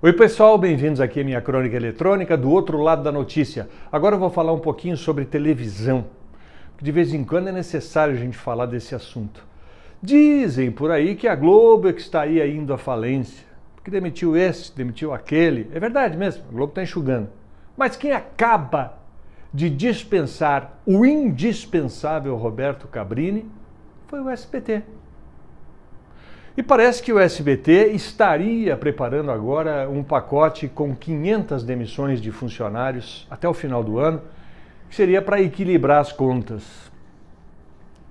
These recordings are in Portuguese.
Oi, pessoal, bem-vindos aqui à minha crônica eletrônica do outro lado da notícia. Agora eu vou falar um pouquinho sobre televisão. De vez em quando é necessário a gente falar desse assunto. Dizem por aí que a Globo é que está aí indo à falência, porque demitiu esse, demitiu aquele. É verdade mesmo, a Globo está enxugando. Mas quem acaba de dispensar o indispensável Roberto Cabrini foi o SPT. E parece que o SBT estaria preparando agora um pacote com 500 demissões de funcionários até o final do ano, que seria para equilibrar as contas.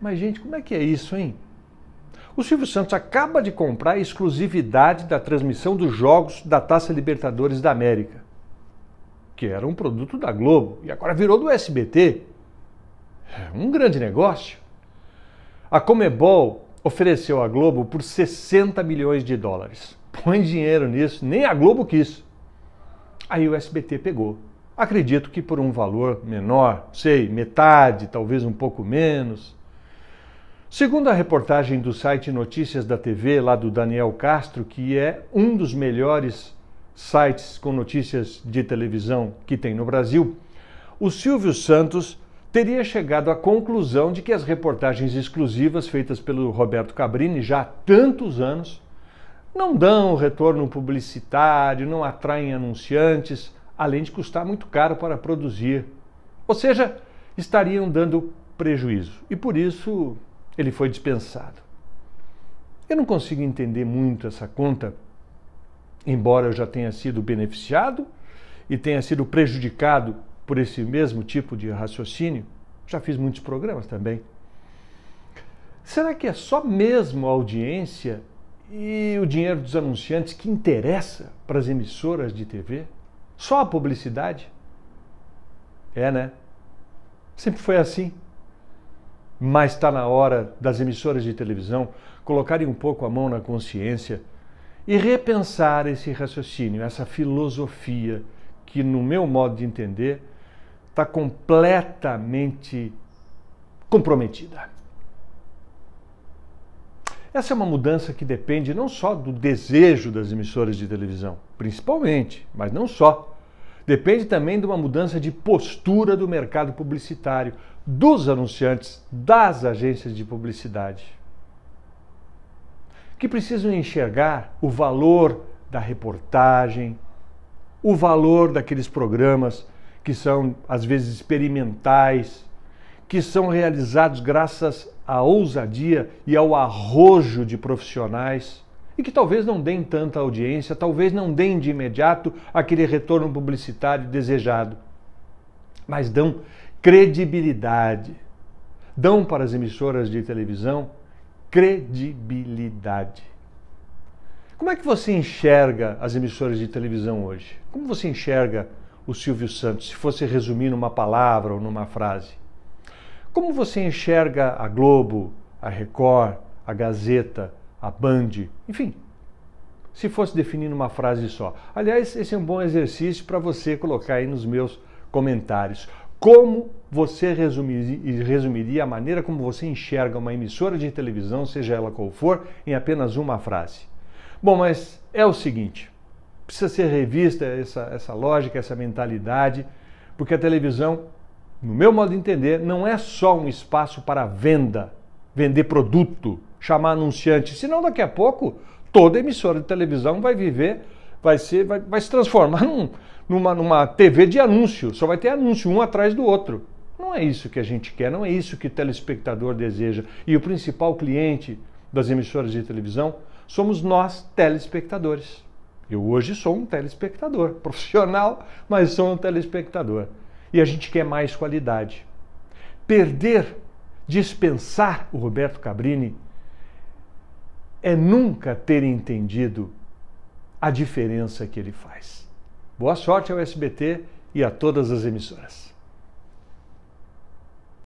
Mas, gente, como é que é isso, hein? O Silvio Santos acaba de comprar a exclusividade da transmissão dos jogos da Taça Libertadores da América, que era um produto da Globo e agora virou do SBT. É um grande negócio. A Comebol ofereceu à Globo por 60 milhões de dólares. Põe dinheiro nisso, nem a Globo quis. Aí o SBT pegou. Acredito que por um valor menor, sei, metade, talvez um pouco menos. Segundo a reportagem do site Notícias da TV, lá do Daniel Castro, que é um dos melhores sites com notícias de televisão que tem no Brasil, o Silvio Santos teria chegado à conclusão de que as reportagens exclusivas feitas pelo Roberto Cabrini já há tantos anos não dão retorno publicitário, não atraem anunciantes, além de custar muito caro para produzir. Ou seja, estariam dando prejuízo. E por isso ele foi dispensado. Eu não consigo entender muito essa conta, embora eu já tenha sido beneficiado e tenha sido prejudicado por esse mesmo tipo de raciocínio. Já fiz muitos programas também. Será que é só mesmo a audiência e o dinheiro dos anunciantes que interessa para as emissoras de TV? Só a publicidade? É, né? Sempre foi assim. Mas está na hora das emissoras de televisão colocarem um pouco a mão na consciência e repensar esse raciocínio, essa filosofia que, no meu modo de entender, está completamente comprometida. Essa é uma mudança que depende não só do desejo das emissoras de televisão, principalmente, mas não só. Depende também de uma mudança de postura do mercado publicitário, dos anunciantes, das agências de publicidade, que precisam enxergar o valor da reportagem, o valor daqueles programas que são às vezes experimentais, que são realizados graças à ousadia e ao arrojo de profissionais e que talvez não deem tanta audiência, talvez não deem de imediato aquele retorno publicitário desejado, mas dão credibilidade. Dão para as emissoras de televisão credibilidade. Como é que você enxerga as emissoras de televisão hoje? Como você enxerga o Silvio Santos, se fosse resumir numa palavra ou numa frase? Como você enxerga a Globo, a Record, a Gazeta, a Band, enfim, se fosse definir numa frase só? Aliás, esse é um bom exercício para você colocar aí nos meus comentários. Como você resumiria, a maneira como você enxerga uma emissora de televisão, seja ela qual for, em apenas uma frase? Bom, mas é o seguinte precisa ser revista essa, essa lógica, essa mentalidade, porque a televisão, no meu modo de entender, não é só um espaço para venda, vender produto, chamar anunciante, senão daqui a pouco toda emissora de televisão vai viver, vai, ser, vai, vai se transformar num, numa, numa TV de anúncio, só vai ter anúncio um atrás do outro. Não é isso que a gente quer, não é isso que o telespectador deseja. E o principal cliente das emissoras de televisão somos nós, telespectadores. Eu hoje sou um telespectador, profissional, mas sou um telespectador. E a gente quer mais qualidade. Perder, dispensar o Roberto Cabrini é nunca ter entendido a diferença que ele faz. Boa sorte ao SBT e a todas as emissoras.